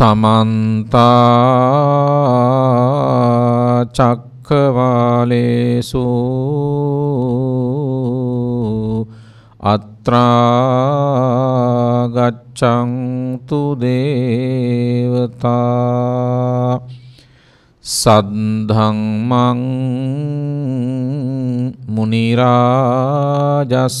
සමන්තා චක්කවාලේසු අත්‍රා ගච්ඡන්තු දේවතා සද්ධම්මං මුනි රාජස්ස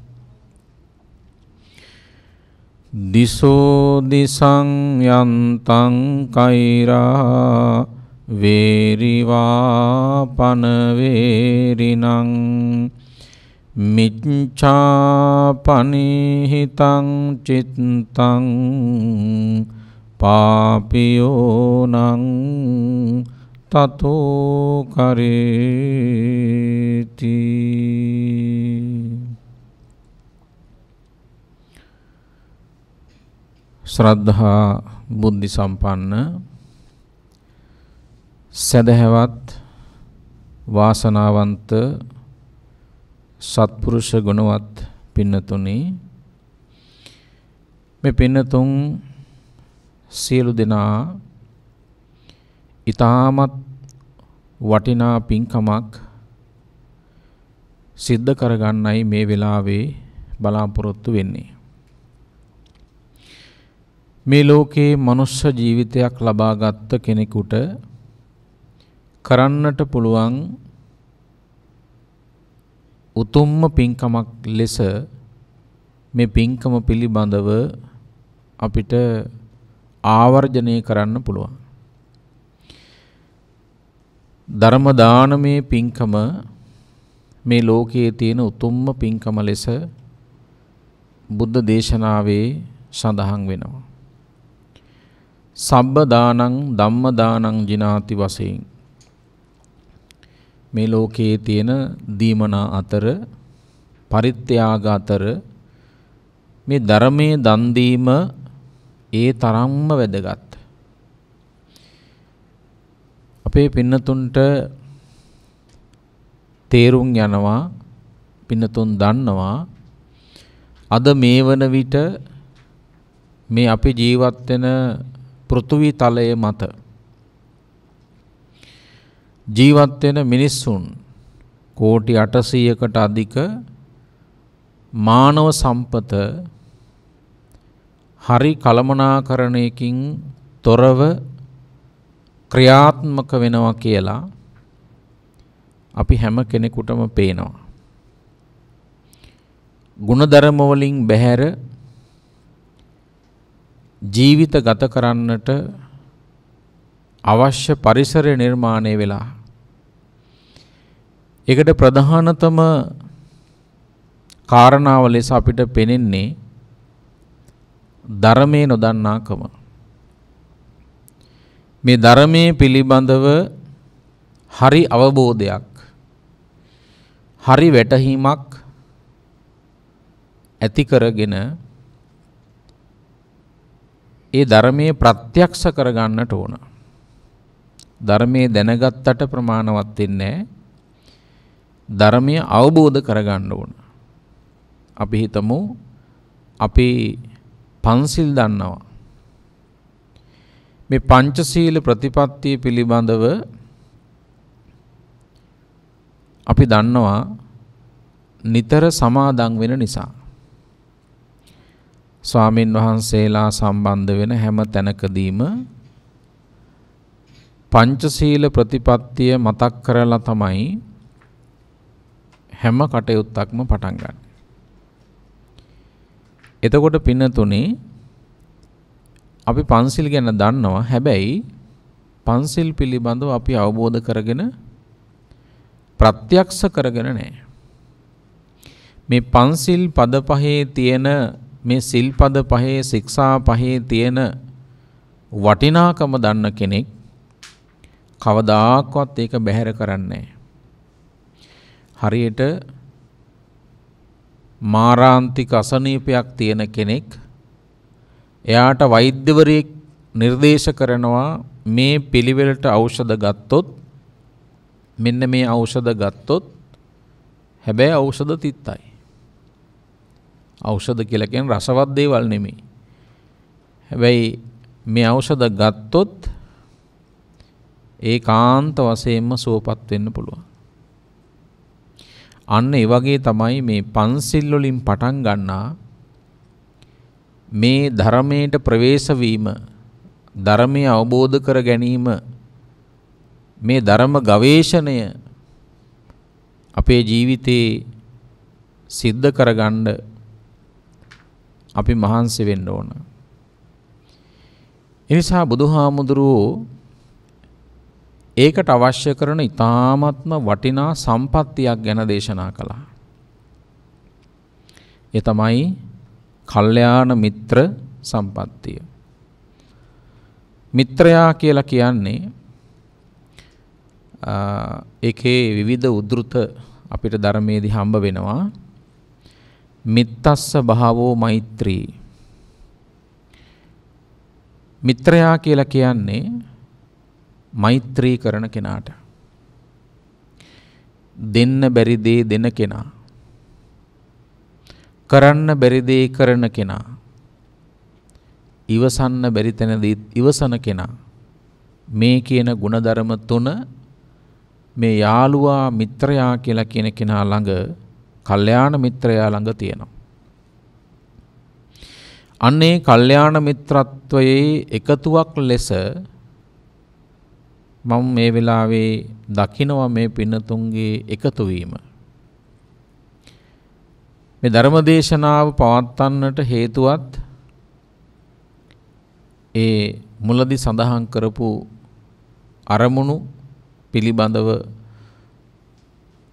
දිසෝ දිසං යන්තං කෛරා වේරිවා පනවේරිනං මිච්ඡාපනිහිතං චිත්තං පාපියෝනං තතෝ කරේති ශ්‍රද්ධහා බුද්ධි සම්පන්න සැදැහැවත් වාසනාවන්ත සත්පුරුෂ ගුණවත් පින්නතුනි මේ පින්නතුන් සියලු දෙනා ඊ타මත් වටිනා පින්කමක් සිද්ධ කරගන්නයි මේ වෙලාවේ බලාපොරොත්තු වෙන්නේ මේ ලෝකයේ මනුෂ්‍ය ජීවිතයක් ලබාගත් කෙනෙකුට කරන්නට පුළුවන් උතුම්ම පින්කමක් ලෙස මේ පින්කම පිළිබඳව අපිට ආවර්ජනය කරන්න පුළුවන්. ධර්ම දානමේ පින්කම මේ ලෝකයේ තියෙන උතුම්ම පින්කම ලෙස බුද්ධ දේශනාවේ සඳහන් වෙනවා. සබ්බ දානං ධම්ම දානං ජිනාති වශයෙන් මේ ලෝකයේ තියෙන දීමනා අතර පරිත්‍යාග අතර මේ ධර්මයේ දන් දීම ඒ තරම්ම වැදගත්. අපේ පින්නතුන්ට තේරුම් යනවා පින්නතුන් දන්නවා අද මේ වන විට මේ අපි ජීවත් වෙන පෘථුවි තලය මත ජීවත් වෙන මිනිස්සුන් කෝටි 800කට අධික මානව සම්පත හරි කලමනාකරණයකින් තොරව ක්‍රියාත්මක වෙනවා කියලා අපි හැම කෙනෙකුටම පේනවා. ಗುಣධර්ම වලින් බැහැර ජීවිත ගත කරන්නට අවශ්‍ය පරිසරය නිර්මාණය වෙලා ඒකට ප්‍රධානතම කාරණාව ලෙස අපිට පෙනෙන්නේ ධර්මයේ නොදන්නාකම මේ ධර්මයේ පිළිබඳව හරි අවබෝධයක් හරි වැටහීමක් ඇති කරගෙන ඒ ධර්මයේ ප්‍රත්‍යක්ෂ කරගන්නට ඕන. ධර්මයේ දැනගත්තට ප්‍රමාණවත් වෙන්නේ ධර්මය අවබෝධ කරගන්න ඕන. අපි හිතමු අපි පන්සිල් දන්නවා. මේ පංචශීල ප්‍රතිපත්තිය පිළිබඳව අපි දන්නවා නිතර සමාදන් වෙන නිසා ස්වාමින් වහන්සේලා සම්බන්ධ වෙන හැම තැනකදීම පංචශීල ප්‍රතිපත්තිය මතක් කරලා තමයි හැම කටයුත්තක්ම පටන් ගන්න. එතකොට පින්න තුනේ අපි පන්සිල් ගැන දන්නවා හැබැයි පන්සිල් පිළිබඳව අපි අවබෝධ කරගෙන ප්‍රත්‍යක්ෂ කරගෙන නැහැ. මේ පන්සිල් පද පහේ තියෙන මේ සිල්පද පහේ ශික්ෂා පහේ තියෙන වටිනාකම දන්න කෙනෙක් කවදාක්වත් ඒක බැහැර කරන්නේ හරියට මාරාන්තික අසනීපයක් තියෙන කෙනෙක් එයාට වෛද්‍යවරයෙක් නිර්දේශ කරනවා මේ පිළිවෙලට ඖෂධ ගත්තොත් මෙන්න මේ ඖෂධ ගත්තොත් හැබැයි ඖෂධ තිත්තයි ඖෂධ කියලා කියන්නේ රසවත් දේවල් නෙමෙයි. හැබැයි මේ ඖෂධ ගත්තොත් ඒකාන්ත වශයෙන්ම සුවපත් වෙන්න පුළුවන්. අන්න ඒ වගේ තමයි මේ පන්සිල් වලින් පටන් ගන්නා මේ ධර්මයට ප්‍රවේශ වීම ධර්මය අවබෝධ කර ගැනීම මේ ධර්ම ගවේෂණය අපේ ජීවිතේ සිද්ධ කරගන්න අපි මහන්සි වෙන්න ඕන. එනිසා බුදුහාමුදුරුවෝ ඒකට අවශ්‍ය කරන ඊ타ත්ම වටිනා සම්පත්තියක් ගැන දේශනා කළා. ඒ තමයි කල්යාණ මිත්‍ර සම්පත්තිය. මිත්‍රයා කියලා කියන්නේ ඒකේ විවිධ උද්ෘත අපිට ධර්මයේදී හම්බ වෙනවා. මිත්තස්ස භාවෝ මෛත්‍රී මිත්‍රයා කියලා කියන්නේ මෛත්‍රී කරන කෙනාට දෙන්න බැරි දේ දෙන කෙනා කරන්න බැරි දේ කරන කෙනා ඉවසන්න බැරි තැනදී ඉවසන කෙනා මේ කියන ಗುಣධර්ම තුන මේ යාළුවා මිත්‍රයා කියලා කියන කෙනා ළඟ කල්යාණ මිත්‍රයා ළඟ තියෙනවා. අන්නේ කල්යාණ මිත්‍රත්වයේ එකතුවක් ලෙස මම මේ වෙලාවේ දකිනවා මේ පින්නතුන්ගේ එකතු වීම. මේ ධර්මදේශනාව පවත්වන්නට හේතුවත් ඒ මුලදි සඳහන් කරපු අරමුණු පිළිබඳව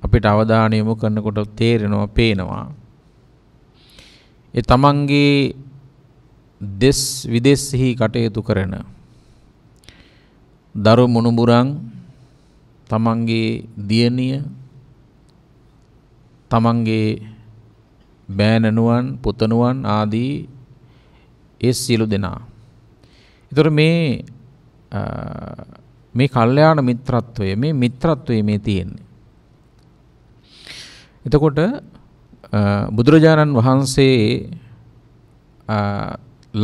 අපිට අවධානය යොමු කරනකොට තේරෙනවා පේනවා. ඒ තමන්ගේ දෙස් විදේශෙහි කටයුතු කරන දරු මුණුබුරන් තමන්ගේ දියණිය තමන්ගේ බෑනනුවන් පුතනුවන් ආදී ඒ සියලු දෙනා. ඒතර මේ මේ කල්යාණ මිත්‍රත්වය මේ මිත්‍රත්වයේ මේ තියෙන්නේ. එතකොට බුදුරජාණන් වහන්සේ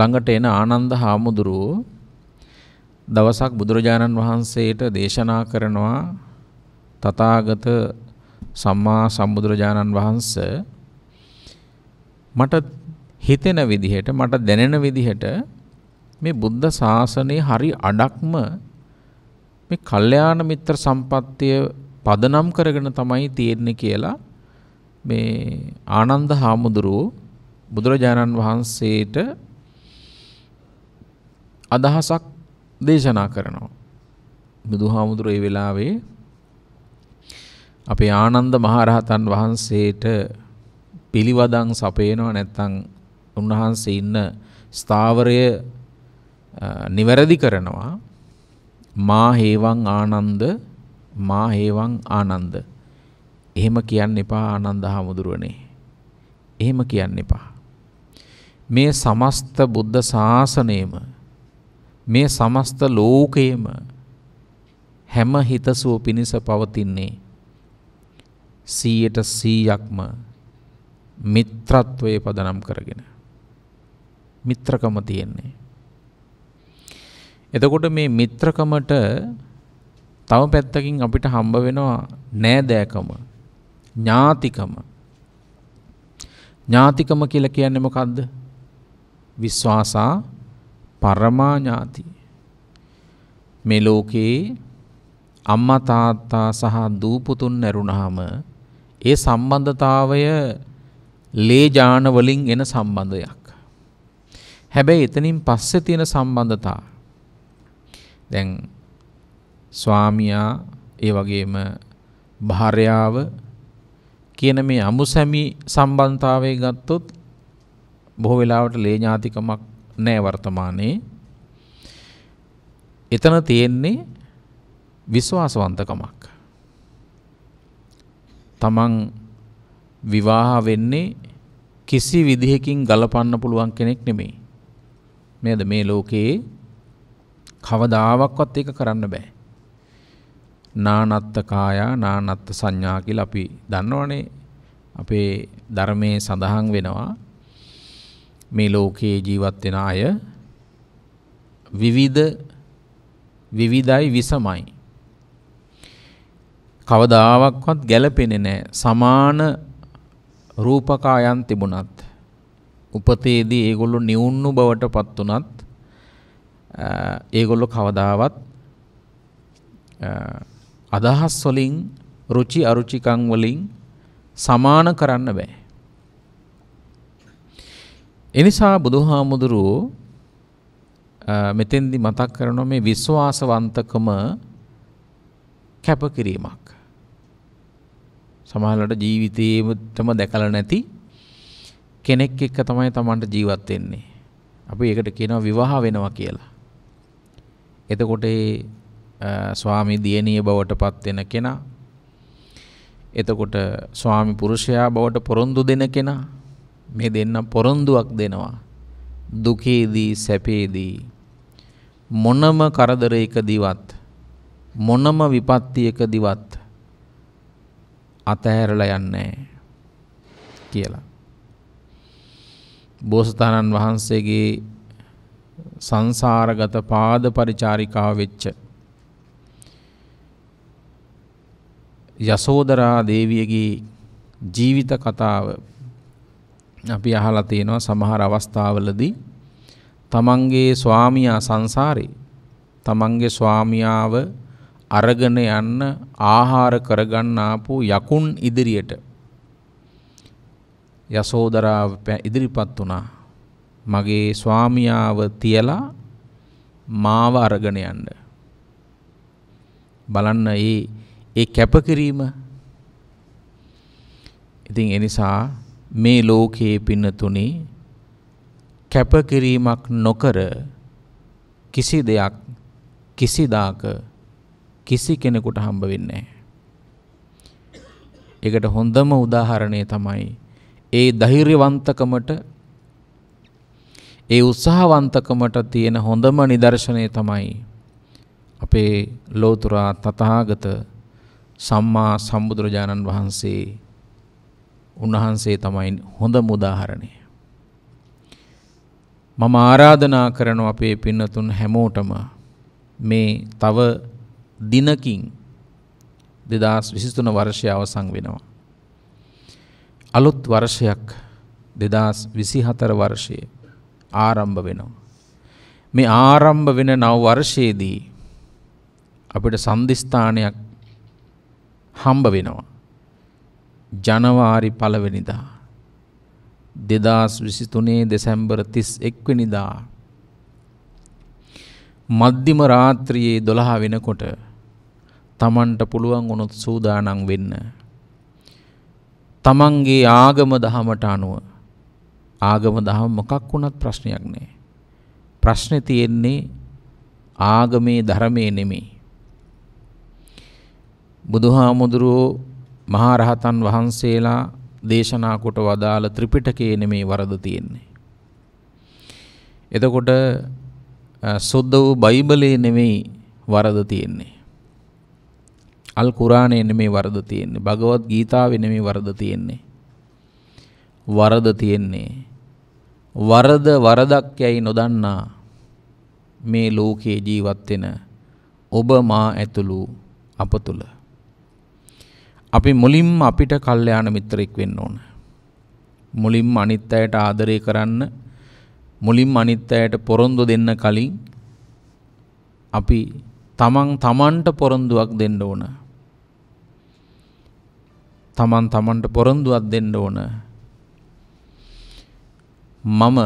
ළඟට එන ආනන්ද හාමුදුරුවෝ දවසක් බුදුරජාණන් වහන්සේට දේශනා කරනවා තථාගත සම්මා සම්බුදුරජාණන් වහන්ස මට හිතෙන විදිහට මට දැනෙන විදිහට මේ බුද්ධ ශාසනය හරි අඩක්ම මේ කල්යාණ මිත්‍ර සම්පත්තිය පදනම් කරගෙන තමයි තියෙන්නේ කියලා මේ ආනන්ද හාමුදුරුව බුදුරජාණන් වහන්සේට අදහසක් දේශනා කරනවා. බුදුහාමුදුර ඒ වෙලාවේ අපේ ආනන්ද මහරහතන් වහන්සේට පිළිවදන් සපයනවා නැත්නම් උන්වහන්සේ ඉන්න ස්ථාවරය නිවැරදි කරනවා මා හේවං ආනන්ද මා හේවං ආනන්ද එහෙම කියන්න එපා ආනන්ද හාමුදුරුවනේ. එහෙම කියන්න එපා. මේ සමස්ත බුද්ධ ශාසනයම මේ සමස්ත ලෝකයේම හැම හිතසුව පිණිස පවතින්නේ 100ට 100ක්ම මිත්‍රත්වයේ පදනම් කරගෙන මිත්‍රකම තියෙන්නේ එතකොට මේ මිත්‍රකමට තව පැත්තකින් අපිට හම්බ වෙනවා නෑදෑකම ඥාතිකම ඥාතිකම කියලා කියන්නේ මොකද්ද? විශ්වාසා පරමා ඥාති. මේ ලෝකේ අම්මා තාත්තා සහ දූ පුතුන් නැරුණාම ඒ සම්බන්ධතාවය ලේ ජාන වලින් එන සම්බන්ධයක්. හැබැයි එතනින් පස්සේ තියෙන සම්බන්ධතා දැන් ස්වාමියා ඒ වගේම භාර්යාව කියන මේ අමුසැමි සම්බන්ධතාවය ගත්තොත් බොහෝ වෙලාවට ලේ ඥාතිකමක් නැහැ වර්තමානයේ. එතන තියෙන්නේ විශ්වාසවන්තකමක්. තමන් විවාහ වෙන්නේ කිසි විදිහකින් ගලපන්න පුළුවන් කෙනෙක් නෙමෙයි. නේද මේ ලෝකයේ කවදාවක්වත් ඒක කරන්න බෑ. නානත්ත කායා නානත්ත සංඥා කියලා අපි දන්නවනේ අපේ ධර්මයේ සඳහන් වෙනවා මේ ලෝකයේ ජීවත් වෙන අය විවිධ විවිධයි විසමයි කවදාවක්වත් ගැලපෙන්නේ නැහැ සමාන රූපකායන් තිබුණත් උපතේදී ඒගොල්ලෝ නිවුණු බවට පත් වුණත් ඒගොල්ලෝ කවදාවත් අදහස් වලින් රුචි අරුචිකම් වලින් සමාන කරන්න බෑ. එනිසා බුදුහාමුදුරුව මෙතෙන්දි මතක් කරනවා මේ විශ්වාසවන්තකම කැපකිරීමක්. සමහරවිට ජීවිතේම දැකලා නැති කෙනෙක් එක්ක තමයි Tamanට ජීවත් වෙන්නේ. අපි ඒකට කියනවා විවාහ වෙනවා කියලා. එතකොට ස්වාමි දියණිය බවට පත් වෙන කෙනා එතකොට ස්වාමි පුරුෂයා බවට පොරොන්දු දෙන කෙනා මේ දෙන්න පොරොන්දුවක් දෙනවා දුකේදී සැපේදී මොනම කරදරයකදීවත් මොනම විපත්තියකදීවත් අතහැරලා යන්නේ කියලා බෝසතාණන් වහන්සේගේ සංසාරගත පාද පරිචාරිකාව වෙච්ච යසෝදරා දේවියගේ ජීවිත කතාව අපි අහලා තියෙනවා සමහර අවස්ථාවලදී තමන්ගේ ස්වාමියා සංසාරේ තමන්ගේ ස්වාමියාව අරගෙන යන්න ආහාර කරගන්න ආපු යකුන් ඉදිරියට යසෝදරාව ඉදිරිපත් වුණා මගේ ස්වාමියාව තියලා මාව අරගෙන යන්න බලන්න ඒ ඒ කැපකිරීම ඉතින් එනිසා මේ ලෝකයේ පින්නතුනේ කැපකිරීමක් නොකර කිසි දෙයක් කිසිදාක කිසි කෙනෙකුට හම්බ වෙන්නේ නැහැ. ඒකට හොඳම උදාහරණය තමයි ඒ ධෛර්යවන්තකමට ඒ උත්සාහවන්තකමට තියෙන හොඳම නිදර්ශනය තමයි අපේ ලෝතුරා තථාගත සම්මා සම්බුදුරජාණන් වහන්සේ උන්වහන්සේ තමයි හොඳ මුදාහරණය. මම ආරාධනා කරන අපේ පින්නතුන් හැමෝටම මේ තව දිනකින් දෙදස් විසිතුන වර්ෂය අවසං වෙනවා. අලුත් වර්ෂයක් දෙදස් විසිහතර වර්ෂය ආරම්භ වෙනවා. මේ ආරම්භ වෙන නව වර්ෂයේදී අපිට සන්ධිස්ථානයක් හම්බ වෙනවා. ජනවාරි පලවෙනිදා. දෙදස් විසිතුනේ දෙසැම්බර තිස් එක්වනිදා. මධ්‍යම රාත්‍රියයේ දොළහා වෙනකොට තමන්ට පුළුවන් උනොත් සූදානං වෙන්න. තමන්ගේ ආගම දහමට අනුව ආගම දහම මොකක් වුණත් ප්‍රශ්නයක් නෑ. ප්‍රශ්න තියෙන්නේ ආගමේ ධර්මය නෙමේ. බුදුහාමුදුරුවෝ මහරහතන් වහන්සේලා දේශනා කොට වදාළ ත්‍රිපිටකයේ නෙමේ වරද තියෙන්නේ. එතකොට සුද්ධ වූ බයිබලයේ නෙමෙයි වරද තියෙන්නේ. අල් කුරාණයේ නෙමෙයි වරද තියෙන්නේ. භගවත් ගීතාවේ නෙමෙයි වරද තියෙන්නේ. වරද තියෙන්නේ වරද වරදක් යයි නොදන්නා මේ ලෝකේ ජීවත් වෙන ඔබ මා ඇතුළු අප තුළ අපි මුලින්ම අපිට කල්යාණ මිත්‍රෙක් වෙන්න ඕන. මුලින්ම අනිත් අයට ආදරය කරන්න මුලින්ම අනිත් අයට පොරොන්දු දෙන්න කලින් අපි තමන් තමන්ට පොරොන්දුවක් දෙන්න ඕන. තමන් තමන්ට පොරොන්දුවක් දෙන්න ඕන. මම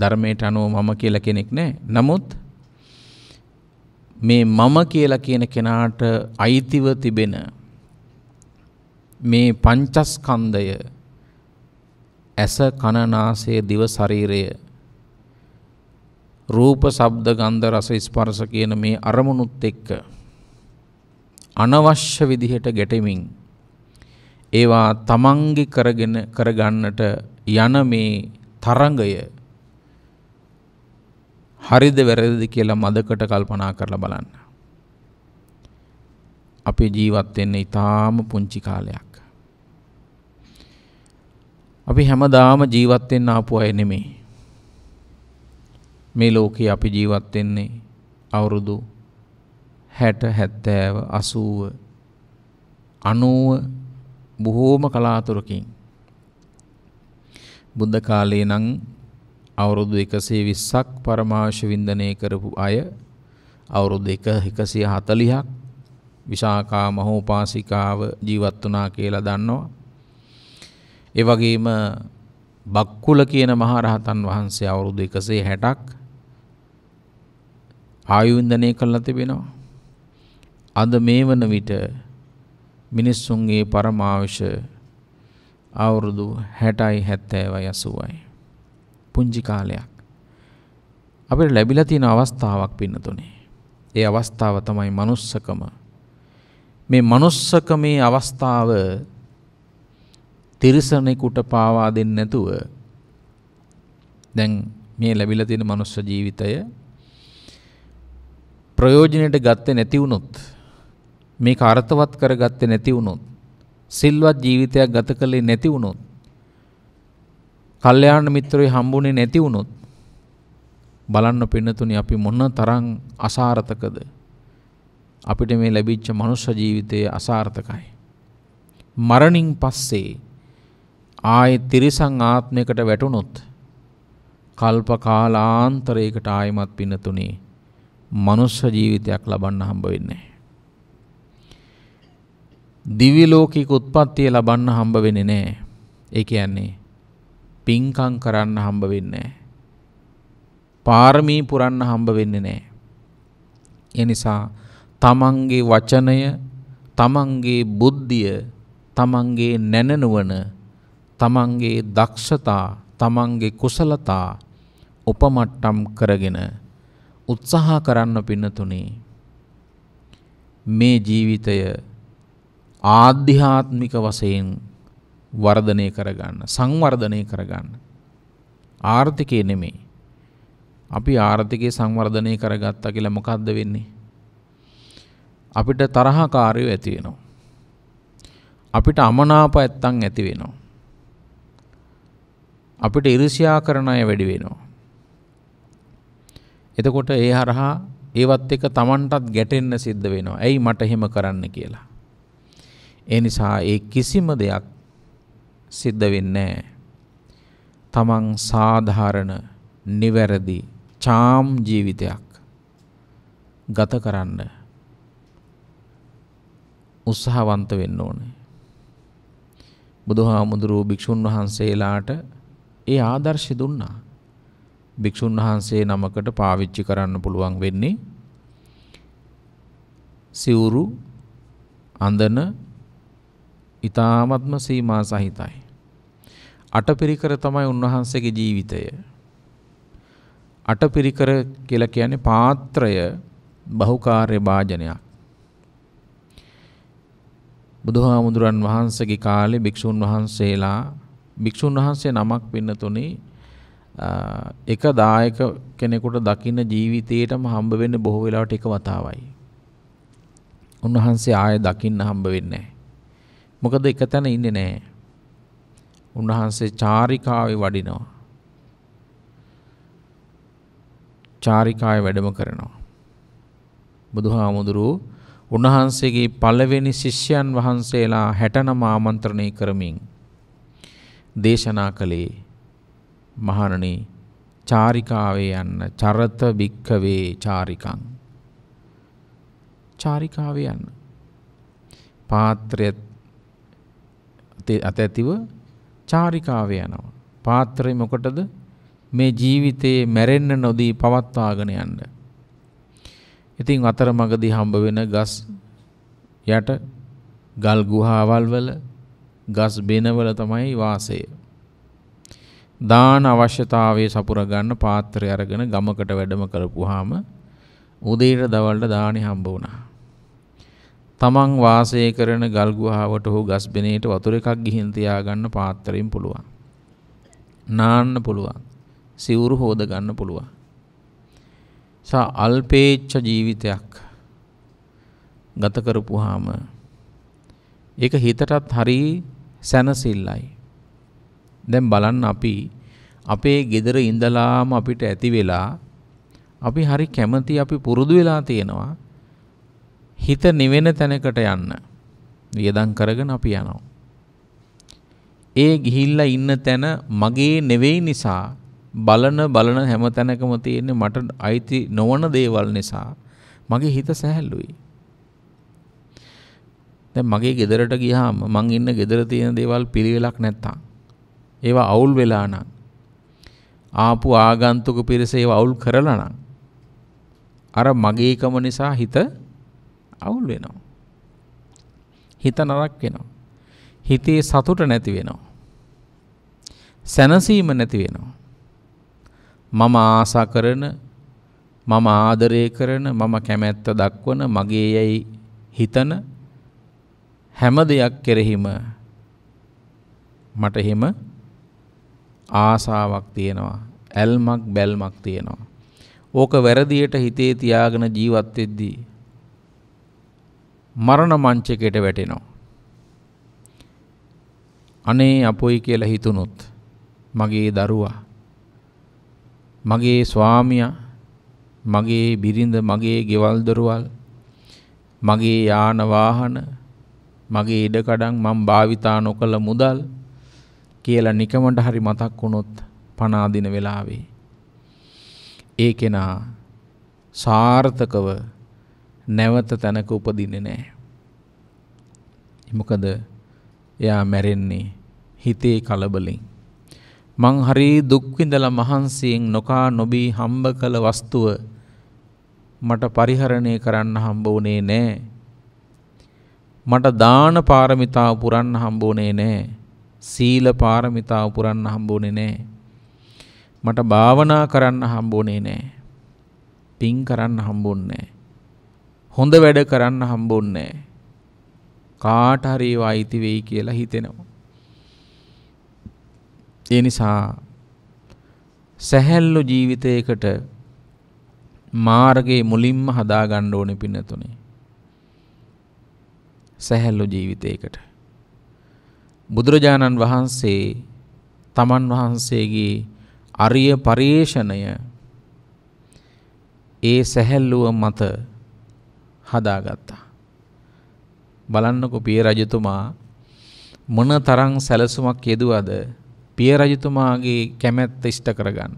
ධර්මයට අනුව මම කියලා කෙනෙක් නෑ. නමුත් මේ මම කියලා කියන කෙනාට අයිතිව තිබෙන මේ පංචස්කන්ධය ඇස කන නාසය දිව ශරීරය රූප ශබ්ද ගන්ධ රස ස්පර්ශ කියන මේ අරමුණුත් එක්ක අනවශ්‍ය විදිහට ගැටෙමින් ඒවා තමන්ගේ කරගෙන කරගන්නට යන මේ තරංගය හරිද වැරදිද කියලා මදකට කල්පනා කරලා බලන්න. අපි ජීවත් වෙන්නේ ඊටාම පුංචි කාලයක්. අපි හැමදාම ජීවත් වෙන්න ආපු අය නෙමෙයි. මේ ලෝකේ අපි ජීවත් වෙන්නේ අවුරුදු 60 70 80 90 බොහෝම කලාතුරකින් බුද්ධ කාලේ නම් අවුරුදු 120ක් පරමාශ වින්දනය කරපු අය අවුරුදු 140ක් විශාකා මහෝපාසිකාව ජීවත් වුණා කියලා දන්නවා. ඒ වගේම බක්කුල කියන මහරහතන් වහන්සේ අවුරුදු 160ක් ආයුවින්දනය කළා තිබෙනවා. අද මේ වන විට මිනිස්සුන්ගේ පරමාවශ අවුරුදු 60යි 70යි 80යි පුංචි කාලයක්. අපිට ලැබිලා තියෙන අවස්ථාවක් පින්නතුනේ. ඒ අවස්ථාව තමයි manussකම. මේ manussකමේ අවස්ථාව තිරිසනෙකුට පාවා දෙන්නේ නැතුව දැන් මේ ලැබිලා තියෙන මනුස්ස ජීවිතය ප්‍රයෝජනෙට ගත්තේ නැති වුණොත් මේක අර්ථවත් කරගත්තේ නැති වුණොත් සිල්වත් ජීවිතයක් ගත කළේ නැති වුණොත් කල්යාණ මිත්‍රයෝ හම්බුනේ නැති වුණොත් බලන්න පින්නතුනි අපි මොන තරම් අසාර්ථකද අපිට මේ ලැබිච්ච මනුෂ්‍ය ජීවිතයේ අසාර්ථකයි මරණින් පස්සේ ආයේ තිරිසන් ආත්මයකට වැටුණොත් කල්ප කාලාන්තරයකට ආයමත් පින්නතුනි මනුෂ්‍ය ජීවිතයක් ලබන්න හම්බ වෙන්නේ දිවි ලෝකික උත්පත්තිය ලබන්න හම්බ වෙන්නේ නැහැ ඒ කියන්නේ පින්කම් කරන්න හම්බ වෙන්නේ නැහැ. පාරමී පුරන්න හම්බ වෙන්නේ නැහැ. ඒ නිසා තමන්ගේ වචනය, තමන්ගේ බුද්ධිය, තමන්ගේ නැනනුවන, තමන්ගේ දක්ෂතා, තමන්ගේ කුසලතා උපමට්ටම් කරගෙන උත්සාහ කරන්න පින්නතුනේ මේ ජීවිතය ආධ්‍යාත්මික වශයෙන් වර්ධනය කරගන්න සංවර්ධනය කරගන්න ආර්ථිකය නෙමේ අපි ආර්ථිකය සංවර්ධනය කරගත්තා කියලා මොකක්ද වෙන්නේ අපිට තරහකාරයෝ ඇති වෙනවා අපිට අමනාප ඇත්තන් ඇති වෙනවා අපිට ඉරිසියා කරන අය වැඩි වෙනවා එතකොට ඒ හරහා ඒවත් එක තමන්ටත් ගැටෙන්න සිද්ධ වෙනවා ඇයි මට එහෙම කරන්න කියලා ඒ නිසා ඒ කිසිම දෙයක් සිද්ධ වෙන්නේ තමන් සාධාරණ නිවැරදි චාම් ජීවිතයක් ගත කරන්න උත්සාහවන්ත වෙන්න ඕනේ. බුදුහාමුදුරුවෝ භික්ෂුන් වහන්සේලාට ඒ ආදර්ශය දුන්නා. භික්ෂුන් වහන්සේ නමකට පාවිච්චි කරන්න පුළුවන් වෙන්නේ සිවුරු අඳන ඊ타මත්ම සීමා සහිතයි. අටපිරිකර තමයි උන්වහන්සේගේ ජීවිතය. අටපිරිකර කියලා කියන්නේ පාත්‍රය බහුකාර්ය භාජනයක්. බුදුහාමුදුරන් වහන්සේගේ කාලේ භික්ෂුන් වහන්සේලා භික්ෂුන් වහන්සේ නමක් වෙන්නතුනේ එක දායක කෙනෙකුට දකින්න ජීවිතේටම හම්බ වෙන්නේ බොහෝ වෙලාවට එක වතාවයි. උන්වහන්සේ ආය දකින්න හම්බ වෙන්නේ නැහැ. මොකද එක තැන ඉන්නේ නැහැ. උන්වහන්සේ චාරිකාවේ වඩිනවා. චාරිකාවේ වැඩම කරනවා. බුදුහාමුදුරුව උන්වහන්සේගේ පළවෙනි ශිෂ්‍යයන් වහන්සේලා 69 ආමන්ත්‍රණය කරමින් දේශනා කළේ මහණනි චාරිකාවේ යන්න චරත භික්ඛවේ චාරිකං චාරිකාවේ යන්න පාත්‍රය අතැතිව චාරිකාව යනවා. පාත්‍රය මොකටද? මේ ජීවිතේ මැරෙන්න නොදී පවත්වාගෙන යන්න. ඉතින් අතරමඟදී හම්බ වෙන ගස් යට ගල් ගුහාවල් වල ගස් බෙනවල තමයි වාසය. දාන අවශ්‍යතාවය සපුර ගන්න පාත්‍රය අරගෙන ගමකට වැඩම කරපුවාම උදේට දවල්ට දානි හම්බ වුණා. තමන් වාසය කරන ගල්ගුහාවට හෝ ගස්බෙනයට වතුර එකක් ගිහින් තියාගන්න පාත්තරයෙන් පුළුවන්. නාන්න පුළුවන්. සිවුරු හෝද ගන්න පුළුවන්. සා අල්පේච්ච ජීවිතයක් ගත කරපුවාම ඒක හිතටත් හරි සැනසෙල්ලයි. දැන් බලන්න අපි අපේ ගෙදර ඉඳලාම අපිට ඇති වෙලා අපි හරි කැමති අපි පුරුදු වෙලා තියෙනවා හිත නිවෙන තැනකට යන්න වියදම් කරගෙන අපි යනවා. ඒ ගිහිල්ලා ඉන්න තැන මගේ නෙවෙයි නිසා බලන බලන හැම තැනකම තියෙන්නේ මට අයිති නොවන දේවල් නිසා මගේ හිත සැහැල්ලුයි. දැන් මගේ ගෙදරට ගියාම මං ඉන්න ගෙදර තියෙන දේවල් පිළිවෙලක් නැත්තම් ඒවා අවුල් වෙලා නම් ආපු ආගන්තුක පිරිස ඒවා අවුල් කරලා නම් අර මගේකම නිසා හිත අවුල් වෙනවා. හිත නරක් වෙනවා. හිතේ සතුට නැති වෙනවා. සැනසීම නැති වෙනවා. මම ආසා කරන මම ආදරය කරන මම කැමැත්ත දක්වන මගේ යැයි හිතන හැම දෙයක් කෙරෙහිම මට එහෙම ආසාවක් තියෙනවා ඇල්මක් බැල්මක් තියෙනවා ඕක වැරදියට හිතේ තියාගෙන ජීවත් වෙද්දී මරණ මංචකයට වැටෙනවා. අනේ අපොයි කියලා හිතුනොත් මගේ දරුවා මගේ ස්වාමියා මගේ බිරිඳ මගේ ගෙවල් දොරවල් මගේ යාන වාහන මගේ ඉඩකඩම් මම භාවිතා නොකළ මුදල් කියලා නිකමට හරි මතක් වුණොත් පනා දින වෙලාවේ ඒ කෙනා සාර්ථකව නැවත තැනක උපදින්නේ නැහැ. මොකද එයා මැරෙන්නේ හිතේ කලබලින්. මං හරි දුක් විඳලා මහන්සියෙන් නොකා නොබී හම්බ කළ වස්තුව මට පරිහරණය කරන්න හම්බ වුණේ නැහැ. මට දාන පාරමිතා පුරන්න හම්බුනේ නෑ. සීල පාරමිතා පුරන්න හම්බුනේ නෑ. මට භාවනා කරන්න හම්බුනේ නෑ. පින් කරන්න හම්බුන්නේ නෑ. හොඳ වැඩ කරන්න හම්බුන්නේ නැහැ. කාට හරි ඒවා අයිති වෙයි කියලා හිතෙනවා. ඒ නිසා සැහැල්ලු ජීවිතයකට මාර්ගයේ මුලින්ම හදා ගන්න ඕනේ පින්නතුනේ. සැහැල්ලු ජීවිතයකට. බුදුරජාණන් වහන්සේ තමන් වහන්සේගේ අරිය පරිේශණය ඒ සැහැල්ලුව මත හදාගත්තා. බලන්නකො පිය රජතුමා මොන තරම් සැලසුමක් යෙදුවද පිය රජතුමාගේ කැමැත්ත ඉෂ්ට කරගන්න.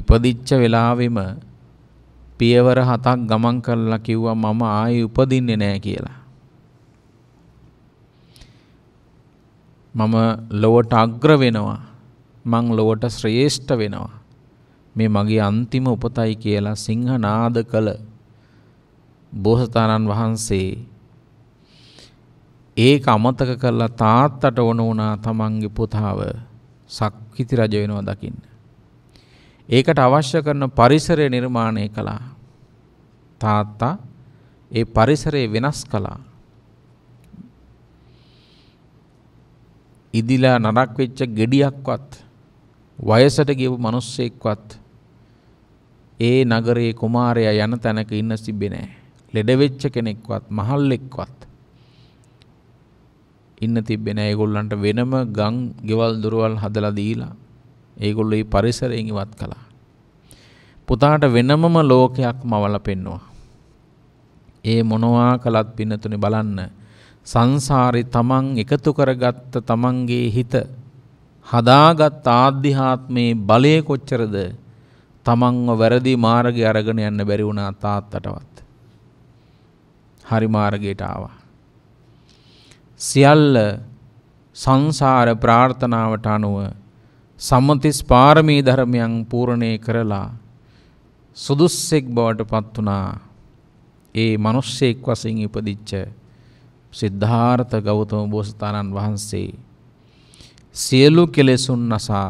ඉපදිච්ච වෙලාවෙම පියවර හතක් ගමන් කරලා කිව්වා මම ආයේ උපදින්නේ නැහැ කියලා. මම ලොවට අග්‍ර වෙනවා. මං ලොවට ශ්‍රේෂ්ඨ වෙනවා. මේ මගේ අන්තිම උපතයි කියලා සිංහනාද කළ බෝසතාණන් වහන්සේ ඒක අමතක කරලා තාත්තට ඕන වුණා තමන්ගේ පුතාව සක්විති රජ වෙනවා දකින්න. ඒකට අවශ්‍ය කරන පරිසරය නිර්මාණය කළා. තාත්තා ඒ පරිසරය වෙනස් කළා. ඉදිලා නරක් වෙච්ච ගෙඩියක්වත් වයසට ගියපු මිනිස්සෙක්වත් ඒ නගරේ කුමාරයා යන තැනක ඉන්න තිබෙන්නේ නැහැ. ලෙඩ වෙච්ච කෙනෙක්වත් මහල්ලෙක්වත් ඉන්න තිබ්බේ නැහැ ඒගොල්ලන්ට වෙනම ගම් ගෙවල් දොරවල් හදලා දීලා ඒගොල්ලෝ මේ පරිසරයෙන් ඉවත් කළා පුතාට වෙනමම ලෝකයක් මවලා පෙන්නවා ඒ මොනවා කළත් පින්නතුනේ බලන්න සංසාරේ තමන් එකතු කරගත්ත තමන්ගේ හිත හදාගත් ආධ්‍යාත්මේ බලය කොච්චරද තමන්ව වැරදි මාර්ගය අරගෙන යන්න බැරි වුණා තාත්තටවත් හරි මාර්ගයට ආවා. සියල්ල සංසාර ප්‍රාර්ථනාවට අනුව සම්මතිස් පාරමී ධර්මයන් පූර්ණේ කරලා සුදුස්සෙක් බවට පත් වුණා. ඒ මිනිස්සෙක් වශයෙන් ඉපදිච්ච සිද්ධාර්ථ ගෞතම බෝසතාණන් වහන්සේ සියලු කෙලෙසුන් නසා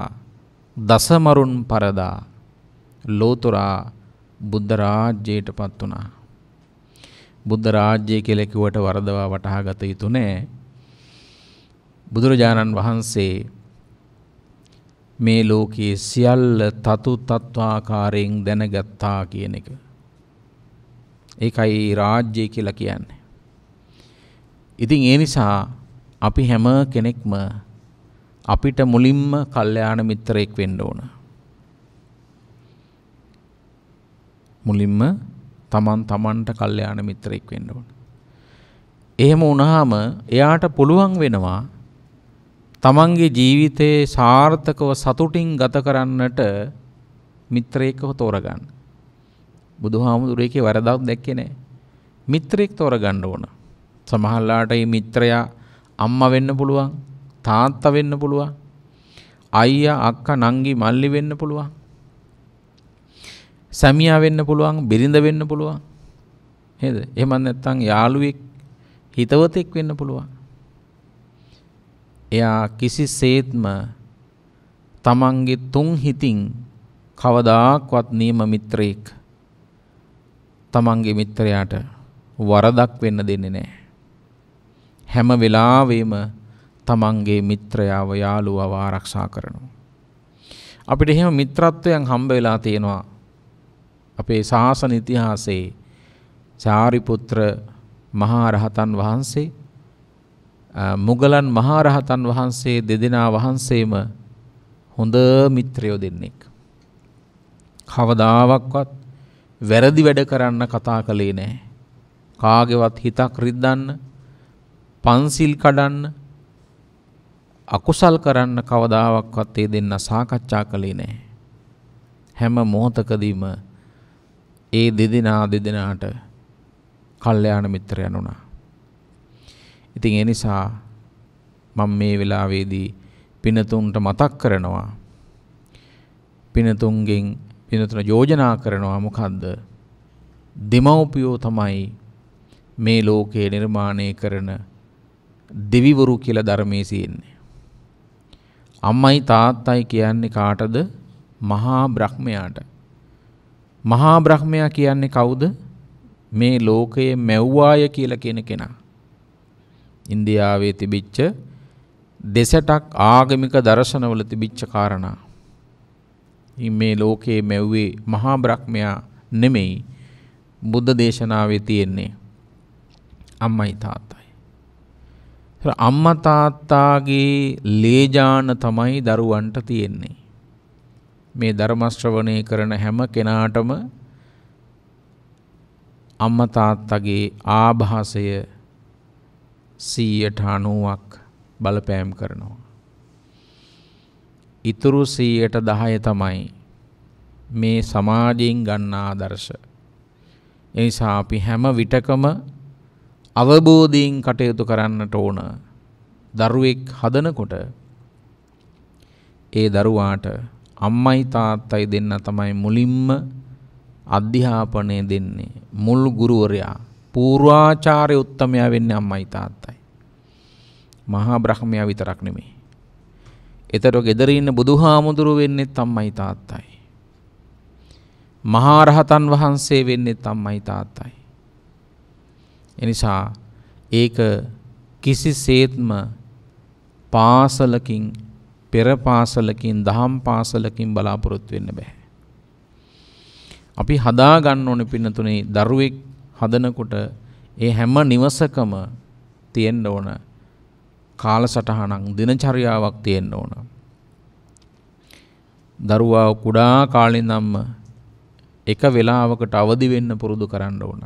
දසමරුන් පරදා ලෝතුරා බුද්ධ රාජ්‍යයට පත් වුණා. බුද්ධ රාජ්‍යය කියලා කිව්වට වරදවා වටහා ගත යුතු නෑ. බුදුරජාණන් වහන්සේ මේ ලෝකයේ සියල්ල තතු තත්වාකාරයෙන් දැනගත්තා කියන එක. ඒකයි රාජ්‍යය කියලා කියන්නේ. ඉතින් ඒ නිසා අපි හැම කෙනෙක්ම අපිට මුලින්ම කල්යාණ මිත්‍රයෙක් වෙන්න ඕන. මුලින්ම තමන් තමන්ට කල්යාණ මිත්‍රෙක් වෙන්න ඕන. එහෙම වුණාම එයාට පුළුවන් වෙනවා තමන්ගේ ජීවිතයේ සාර්ථකව සතුටින් ගත කරන්නට මිත්‍රයෙක්ව තෝරගන්න. බුදුහාමුදුරේකේ වරදක් දැක්කේ නැහැ. මිත්‍රයෙක් තෝරගන්න ඕන. සමහරලාට මේ මිත්‍රයා අම්මා වෙන්න පුළුවන්, තාත්තා වෙන්න පුළුවන්, අයියා, අක්කා, නංගි, මල්ලි වෙන්න පුළුවන්. සැමියා වෙන්න පුළුවන් බිරිඳ වෙන්න පුළුවන් නේද එහෙම නැත්නම් යාළුවෙක් හිතවතෙක් වෙන්න පුළුවන් එයා කිසිසේත්ම තමන්ගේ තුන් හිතින් කවදාක්වත් නියම මිත්‍රයෙක් තමන්ගේ මිත්‍රයාට වරදක් වෙන්න දෙන්නේ නැහැ හැම වෙලාවෙම තමන්ගේ මිත්‍රයාව යාළුවව ආරක්ෂා කරනවා අපිට එහෙම මිත්‍රත්වයන් හම්බ වෙලා තියෙනවා අපේ ශාසන ඉතිහාසයේ චාරිපුත්‍ර මහරහතන් වහන්සේ මුගලන් මහරහතන් වහන්සේ දෙදෙනා වහන්සේම හොඳ මිත්‍රයෝ දෙන්නෙක්. කවදාවක්වත් වැරදි වැඩ කරන්න කතා කළේ නෑ. කාගෙවත් හිතක් රිද්දන්න පන්සිල් කඩන්න අකුසල් කරන්න කවදාවක්වත් ඒ දෙන්න සාකච්ඡා කළේ නෑ. හැම මොහොතකදීම ඒ දෙදෙනා දෙදෙනාට කල්යාණ මිත්‍රයන් වුණා. ඉතින් ඒ නිසා මම මේ වෙලාවේදී පිනතුන්ට මතක් කරනවා පිනතුන්ගෙන් පිනතුන යෝජනා කරනවා මොකද්ද දෙමව්පියෝ තමයි මේ ලෝකයේ නිර්මාණය කරන දෙවිවරු කියලා ධර්මයේ තියෙන්නේ. අම්මයි තාත්තයි කියන්නේ කාටද? මහා බ්‍රහ්මයාට. මහා බ්‍රහ්මයා කියන්නේ කවුද? මේ ලෝකයේ මැව්වාය කියලා කියන කෙනා. ඉන්දියාවේ තිබිච්ච දෙසටක් ආගමික දර්ශනවල තිබිච්ච කාරණා. මේ ලෝකයේ මැව්වේ මහා බ්‍රහ්මයා නෙමෙයි බුද්ධ දේශනාවේ තියෙන්නේ. අම්මයි තාත්තයි. අම්මා තාත්තාගේ ලේජාන තමයි දරුවන්ට තියෙන්නේ. මේ ධර්ම ශ්‍රවණය කරන හැම කෙනාටම අම්මා තාත්තගේ ආభాසය 190ක් බලපෑම් කරනවා. ඉතුරු 110 තමයි මේ සමාජයෙන් ගන්න ආදර්ශ. ඒ නිසා අපි හැම විටකම අවබෝධයෙන් කටයුතු කරන්නට ඕන. දරුවෙක් හදනකොට ඒ දරුවාට අම්මයි තාත්තයි දෙන්න තමයි මුලින්ම අධ්‍යාපනය දෙන්නේ මුල් ගුරුවරයා පූර්වාචාර්ය උත්තමයා වෙන්නේ අම්මයි තාත්තයි මහා බ්‍රහ්මයා විතරක් නෙමෙයි එතකොට gedare ඉන්න බුදුහාමුදුරුව වෙන්නේත් අම්මයි තාත්තයි මහා රහතන් වහන්සේ වෙන්නේත් අම්මයි තාත්තයි එනිසා ඒක කිසිසේත්ම පාසලකින් පෙර පාසලකින් දහම් පාසලකින් බලාපොරොත්තු වෙන්න බෑ. අපි හදා ගන්න ඕනේ පින්නතුනේ දරුවෙක් හදනකොට ඒ හැම නිවසකම තියෙන්න ඕන කාලසටහනක් දිනචරියාවක් තියෙන්න ඕන. දරුවා කුඩා කාලේ ඉඳන්ම එක වෙලාවකට අවදි වෙන්න පුරුදු කරන්න ඕන.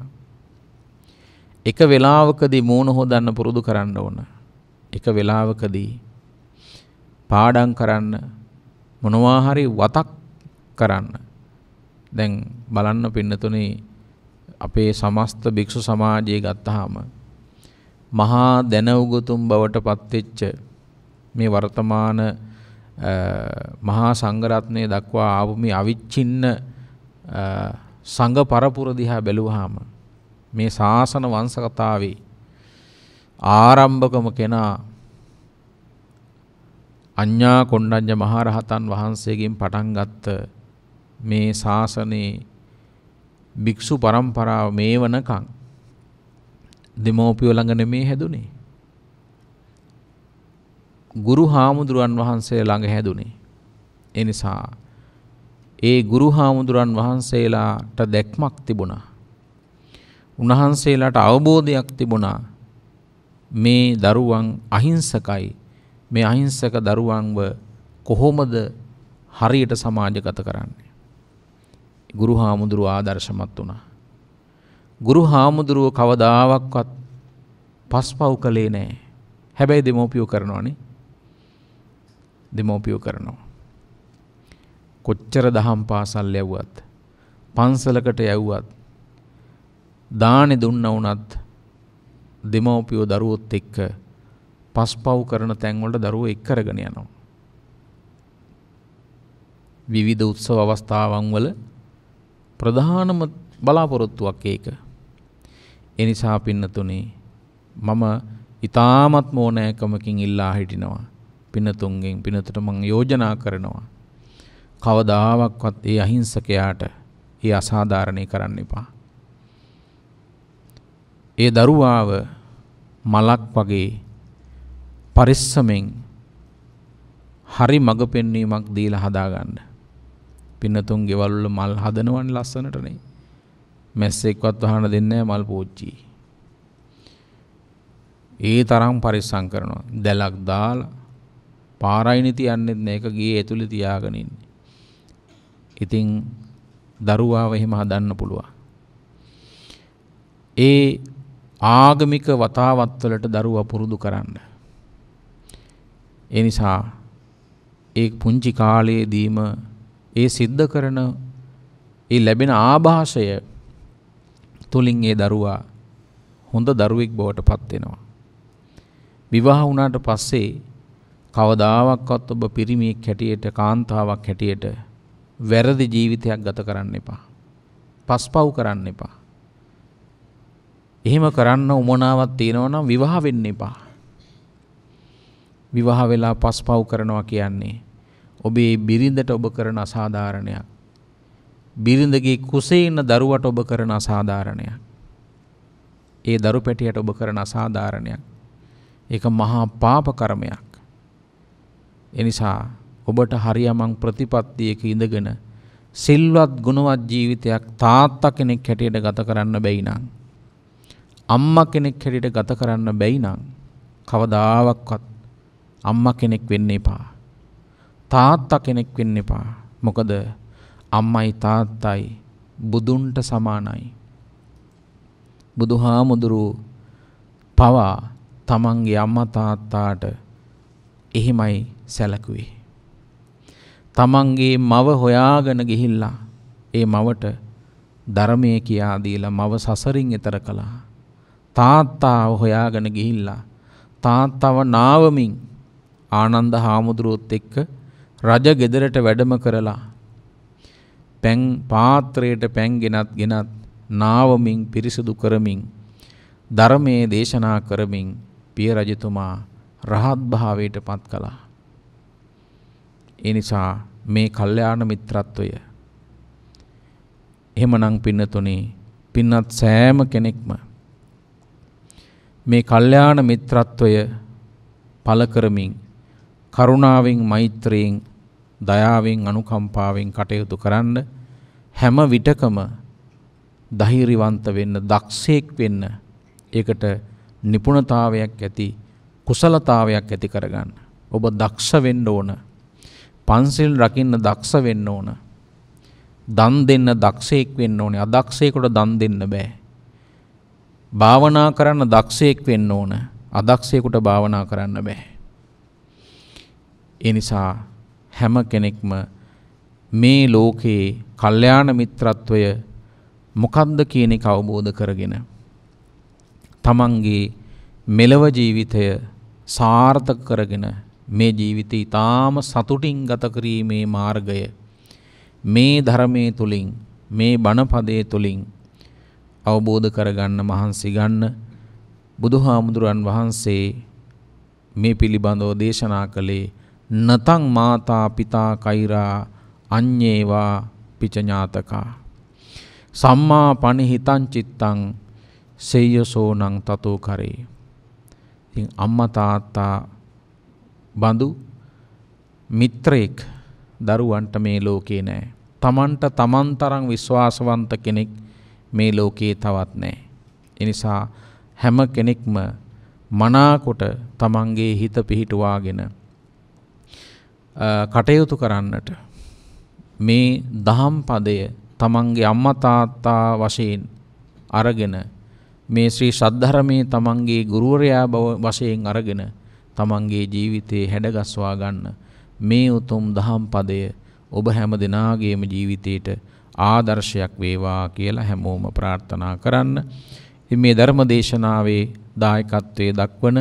එක වෙලාවකදී මූණ හොදන්න පුරුදු කරන්න ඕන. එක වෙලාවකදී පාඩම් කරන්න මොනවා හරි වතක් කරන්න. දැන් බලන්න පින්නතුනේ අපේ සමස්ත භික්ෂු සමාජය ගත්තාම මහා දැනවගතුම් බවට පත්වෙච්ච මේ වර්තමාන මහා සංඝරත්නය දක්වා ආපු මේ අවිච්ඡින්න සංඝ පරපුර දිහා බැලුවාම මේ ශාසන වංශ කතාවේ ආරම්භකම කෙනා අඤ්ඤා කොණ්ඩඤ්ඤ මහරහතන් වහන්සේගෙන් පටන් ගත්ත මේ ශාසනයේ භික්ෂු පරම්පරාව මේ වනකම් දෙමෝපිය ළඟ නෙමේ හැදුනේ. ගුරු හාමුදුරුවන් වහන්සේ ළඟ හැදුනේ. ඒ නිසා ඒ ගුරු හාමුදුරුවන් වහන්සේලාට දැක්මක් තිබුණා. උන්වහන්සේලාට අවබෝධයක් තිබුණා. මේ දරුවන් අහිංසකයි මේ අහිංසක දරුවන්ව කොහොමද හරියට සමාජගත කරන්නේ. ගුරු හාමුදුරුව ආදර්ශමත් වුණා. ගුරු හාමුදුරුව කවදාවක්වත් පස්පව් කළේ නෑ. හැබැයි දෙමෝපියෝ කරනවානේ. දෙමෝපියෝ කරනවා. කොච්චර දහම් පාසල් යැව්වත් පන්සලකට යැව්වත් දානෙ දුන්න වුණත් දෙමෝපියෝ දරුවොත් එක්ක පස්පව් කරන තැන්වලට දරුවෝ එක් කරගෙන යනවා. විවිධ උත්සව අවස්ථාවන් වල ප්‍රධානම බලාපොරොත්තුවක් ඒක. එනිසා පින්නතුනේ මම ඉතාමත්ම ඕනෑකමකින් ඉල්ලා හිටිනවා. පින්නතුන්ගෙන් පින්නතට මං යෝජනා කරනවා. කවදාවක්වත් ඒ අහිංසකයාට ඒ අසාධාරණය කරන්න එපා. ඒ දරුවාව මලක් වගේ පරිස්සමෙන් හරි මඟ පෙන්වීමක් දීලා හදාගන්න. පින්නතුන් ගෙවල් වල මල් හදනවනේ ලස්සනටනේ. මැස්සෙක්වත් වහන්න දෙන්නේ මල් පෝච්චි. ඒ තරම් පරිස්සම් කරනවා. දැලක් දාලා පාරයිනි තියන්නෙත් නෑ ඒක ගියේ ඇතුලේ තියාගෙන ඉන්නේ. ඉතින් දරුවාව එහෙම හදන්න පුළුවන්. ඒ ආගමික වතාවත් වලට දරුවා පුරුදු කරන්නේ ඒ නිසා ඒ පුංචි කාලයේදීම ඒ සිද්ධ කරන ඒ ලැබෙන ආభాෂය තුලින් ඒ දරුවා හොඳ දරුවෙක් බවට පත් වෙනවා. විවාහ වුණාට පස්සේ කවදාවත් ඔබ පිරිමියෙක් හැටියට කාන්තාවක් හැටියට වැරදි ජීවිතයක් ගත කරන්න එපා. පස්පව් කරන්න එපා. එහෙම කරන්න උමනාවක් තියෙනවා නම් විවාහ වෙන්න එපා. විවාහ වෙලා පස්පව් කරනවා කියන්නේ ඔබේ බිරිඳට ඔබ කරන අසාධාරණයක් බිරිඳගේ කුසේ ඉන්න දරුවට ඔබ කරන අසාධාරණයක් ඒ දරු පැටියට ඔබ කරන අසාධාරණයක් ඒක මහා පාප කර්මයක් එනිසා ඔබට හරියමං ප්‍රතිපත්තියක ඉඳගෙන සිල්වත් ගුණවත් ජීවිතයක් තාත්තා කෙනෙක් හැටියට ගත කරන්න බැයි නම් අම්මා කෙනෙක් හැටියට ගත කරන්න බැයි නම් කවදාවක්වත් අම්මා කෙනෙක් වෙන්න එපා. තාත්තා කෙනෙක් වෙන්න එපා. මොකද අම්මයි තාත්තයි බුදුන්ට සමානයි. බුදුහාමුදුරු පවා තමන්ගේ අම්මා තාත්තාට එහෙමයි සැලකුවේ. තමන්ගේ මව හොයාගෙන ගිහිල්ලා ඒ මවට ධර්මය කියා දීලා මව සසරින් එතර කළා. තාත්තාව හොයාගෙන ගිහිල්ලා තාත්තව නාවමින් ආනන්ද හාමුදුරුවොත් එක්ක රජ ගෙදරට වැඩම කරලා පැන් පාත්‍රයට පැන් ගෙනත් ගෙනත් නාවමින් පිරිසිදු කරමින් ධර්මයේ දේශනා කරමින් පිය රජතුමා රහත් භාවයට පත් කළා. ඒ නිසා මේ කල්යාණ මිත්‍රත්වය එහෙමනම් පින්නතුනේ පින්නත් සෑම කෙනෙක්ම මේ කල්යාණ මිත්‍රත්වය පළ කරමින් කරුණාවෙන් මෛත්‍රයෙන් දයාවෙන් අනුකම්පාවෙන් කටයුතු කරන්න හැම විටකම දහිරිවන්ත වෙන්න දක්ෂයෙක් වෙන්න ඒකට නිපුණතාවයක් ඇති කුසලතාවයක් ඇති කරගන්න. ඔබ දක්ෂ වෙන්න ඕන. පන්සිල් රකින්න දක්ෂ වෙන්න ඕන. දන් දෙන්න දක්ෂයෙක් වෙන්න ඕනේ. අදක්ෂයෙකුට දන් දෙන්න බෑ. භාවනා කරන්න දක්ෂයෙක් වෙන්න ඕන. අදක්ෂයෙකුට භාවනා කරන්න බෑ. ඒ නිසා හැම කෙනෙක්ම මේ ලෝකයේ කල්යාණ මිත්‍රත්වය මොකක්ද කියන එක අවබෝධ කරගෙන තමන්ගේ මෙලව ජීවිතය සාර්ථක කරගෙන මේ ජීවිතය ඊටාම සතුටින් ගත කිරීමේ මාර්ගය මේ ධර්මයේ තුලින් මේ බණපදයේ තුලින් අවබෝධ කරගන්න මහන්සි ගන්න බුදුහාමුදුරන් වහන්සේ මේ පිළිබඳව දේශනා කළේ නතං මාතා පිතා කෛරා අඤ්ඤේවා පිචඥාතකා සම්මා පණිහිතං චිත්තං සේයසෝනං තතෝ කරේ ඉතින් අම්මා තාත්තා බඳු මිත්‍රෙක් දරුවන්ට මේ ලෝකේ නෑ තමන්ට තමන් තරම් විශ්වාසවන්ත කෙනෙක් මේ ලෝකේ තවත් නෑ එනිසා හැම කෙනෙක්ම මනාකොට තමන්ගේ හිත පිහිටුවාගෙන කටයුතු කරන්නට මේ දහම් පදය තමන්ගේ අම්මතාත්තා වශයෙන් අරගෙන මේ ශ්‍රී සද්ධරමය තමන්ගේ ගුරුවරයා බව වශයෙන් අරගෙන තමන්ගේ ජීවිතයේ හැඩගස්වා ගන්න මේ උතුම් දහම් පදය ඔබ හැම දෙනාගේම ජීවිතයට ආදර්ශයක් වේවා කියලා හැමෝම ප්‍රාර්ථනා කරන්න. ඉතින් මේ ධර්ම දේශනාවේ දායකත්වයේ දක්වන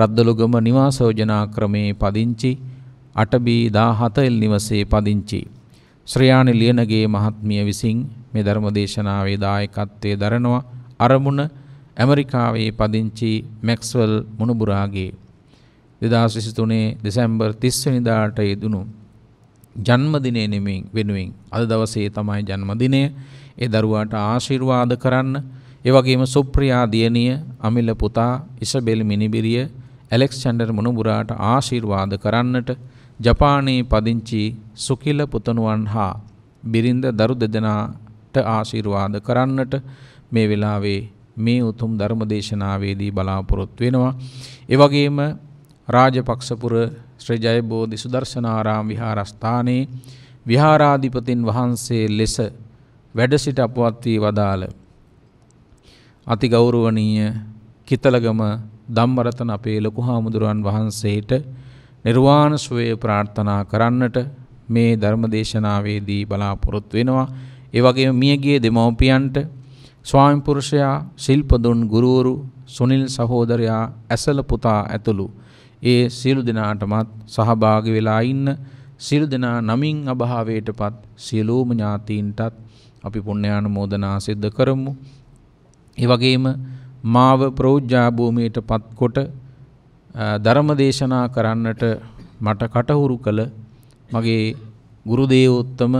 රද්දලුගම නිවාසෝජනා ක්‍රමේ පදිංචි 8B 17 එල් නිවසේ පදිංචි ශ්‍රයානි ලියනගේ මහත්මිය විසින් මේ ධර්ම දේශනාවේ දායකත්වයේ දරනවා අරමුණ ඇමරිකාවේ පදිංචි මැක්ස්වල් මුණුබුරාගේ 2023 දෙසැම්බර් 30 වෙනිදාට යෙදුණු ජන්මදිනය නෙමෙයින් වෙනුවෙන් අද දවසේ තමයි ජන්මදිනය. ඒ දරුවාට ආශිර්වාද කරන්න. ඒ වගේම සුප්‍රියා දියණිය, අමිල පුතා, ඉසබෙල් මිනිබිරිය, ඇලෙක්සැන්ඩර් මුණුබුරාට ආශිර්වාද කරන්නට ජපානයේ පදිංචි සුකිල පුතණුවන් හා බිරිඳ දරු දෙදෙනාට ආශිර්වාද කරන්නට මේ වෙලාවේ මේ උතුම් ධර්ම දේශනාවේදී බලාපොරොත්තු වෙනවා. ඒ වගේම රාජපක්ෂපුර ශ්‍රී ජයබෝධි සුදර්ශනාරාම විහාරස්ථානයේ විහාරාධිපතින් වහන්සේ ලෙස වැඩ සිට අපවත් වී වදාළ අතිගෞරවනීය කිතලගම ධම්මරතන අපේ ලොකු හාමුදුරුවන් වහන්සේට නිර්වාණ සුවය ප්‍රාර්ථනා කරන්නට මේ ධර්මදේශනාවේදී බලාපොරොත්තු වෙනවා. ඒ වගේම මියගිය දෙමව්පියන්ට ස්වාමි පුරුෂයා ශිල්පදුන් ගුරුවරු සුනිල් සහෝදරයා ඇසල පුතා ඇතුළු ඒ සියලු දෙනාටමත් සහභාගී වෙලා ඉන්න සියලු දෙනා නමින් අභාවයටපත් සියලුම ඥාතීන්ටත් අපි පුණ්‍යානුමෝදනා සිද්ධ කරමු. ඒ වගේම මාව ප්‍රෝජ්ජා භූමියටපත් කොට ධර්ම දේශනා කරන්නට මට කටහුරු කළ මගේ ගුරුදේවෝත්තම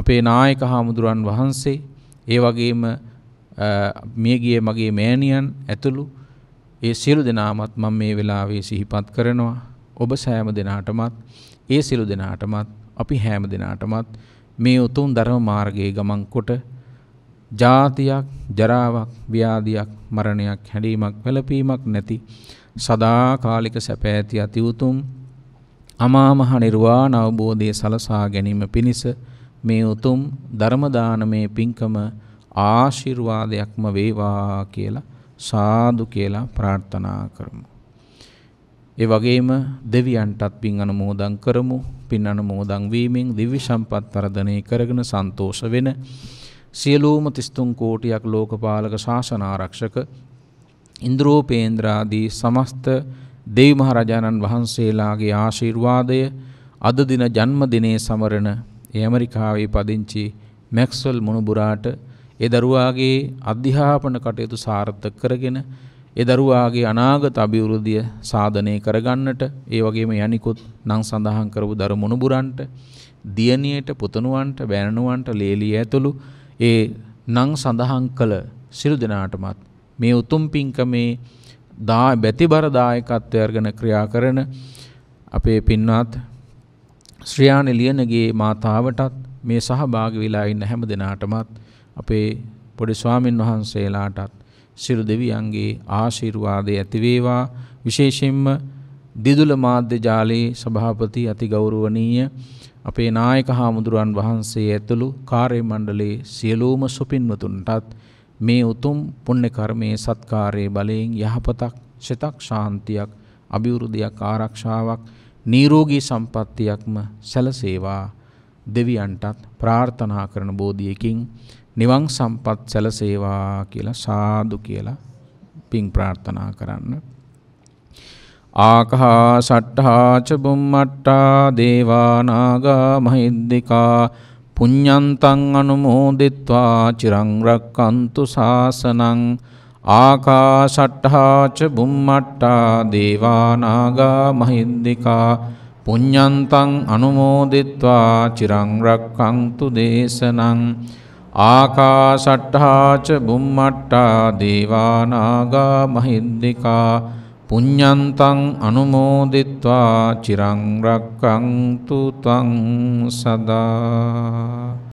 අපේ නායක හාමුදුරන් වහන්සේ ඒ වගේම මියගිය මගේ මෑණියන් ඇතුළු ඒ සියලු දෙනාමත් මම මේ වෙලාවේ සිහිපත් කරනවා ඔබ සෑම දෙනාටමත් ඒ සියලු දෙනාටමත් අපි හැම දෙනාටමත් මේ උතුම් ධර්ම මාර්ගයේ ගමන් කොට ජාතියක් ජරාවක් ව්‍යාධියක් මරණයක් හැඬීමක් වැළපීමක් නැති සදාකාලික සැප ඇති අති උතුම් අමා මහ නිර්වාණ අවබෝධය සලසා ගැනීම පිණිස මේ උතුම් ධර්ම දානමේ පින්කම ආශිර්වාදයක්ම වේවා කියලා සාදු කියලා ප්‍රාර්ථනා කරමු. ඒ වගේම දෙවියන්ටත් පින් අනුමෝදන් කරමු. පින් අනුමෝදන් වීමෙන් දිව්‍ය සම්පත් වර්ධනය කරගෙන සන්තෝෂ වෙන සියලුම 33 කෝටියක් ලෝකපාලක ශාසන ආරක්ෂක ඉන්ද්‍රෝපේන්ද්‍රාදී සමස්ත දෙවි මහරජාණන් වහන්සේලාගේ ආශිර්වාදය අද දින ජන්මදිනයේ සමරන ඒ ඇමරිකාවේ පදිංචි මැක්ස්වල් මුණුබුරාට ඒ දරුවාගේ අධ්‍යාපන කටයුතු සාර්ථක කරගෙන ඒ දරුවාගේ අනාගත අභිවෘද්ධිය සාධනය කරගන්නට ඒ වගේම යනිකුත් නම් සඳහන් කරපු දරු මුණුබුරන්ට දියණියට පුතණුවන්ට බෑණනුවන්ට ලේලිය ඇතුළු ඒ නම් සඳහන් කළ සිළු දෙනාටමත් මේ උතුම් පින්කමේ දා බැතිබර දායකත්වය අරගෙන ක්‍රියා කරන අපේ පින්වත් ශ්‍රියානි ලියනගේ මාතාවටත් මේ සහභාගී වෙලා ඉන්න හැම දෙනාටමත් අපේ පොඩි ස්වාමින් වහන්සේලාටත් සිරු දෙවියන්ගේ ආශිර්වාදය ඇති වේවා විශේෂයෙන්ම දිදුල මාධ්‍ය ජාලයේ සභාපති අති ගෞරවනීය අපේ නායක හාමුදුරුවන් වහන්සේ ඇතුළු කාර්ය මණ්ඩලයේ සියලුම සුපින්වතුන්ටත් මේ උතුම් පුණ්‍ය කර්මයේ සත්කාරයේ බලයෙන් යහපතක්, සිතක් ශාන්තියක්, අභිවෘද්ධියක්, ආරක්ෂාවක්, නිරෝගී සම්පත්තියක්ම සැලසේවා. දෙවියන්ටත් ප්‍රාර්ථනා කරන බෝධියකින් නිවන් සම්පත් සැලසේවා කියලා සාදු කියලා පිං ප්‍රාර්ථනා කරන්න. ආකහා සට්ඨාච බුම්මට්ටා දේවානාගා මහිද්దికා පුඤ්ඤන්තං අනුමෝදිත්වා චිරං රක්칸තු සාසනං ආකාශට්ඨා ච බුම්මට්ටා දේවා නාග මහින්దికා පුඤ්ඤන්තං අනුමෝදිත්වා චිරං රක්칸තු දේශනං ආකාශට්ඨා ච බුම්මට්ටා දේවා නාග මහින්దికා පුඤ්ඤන්තං අනුමෝදිත්වා චිරං රක්ඛන්තු තං සදා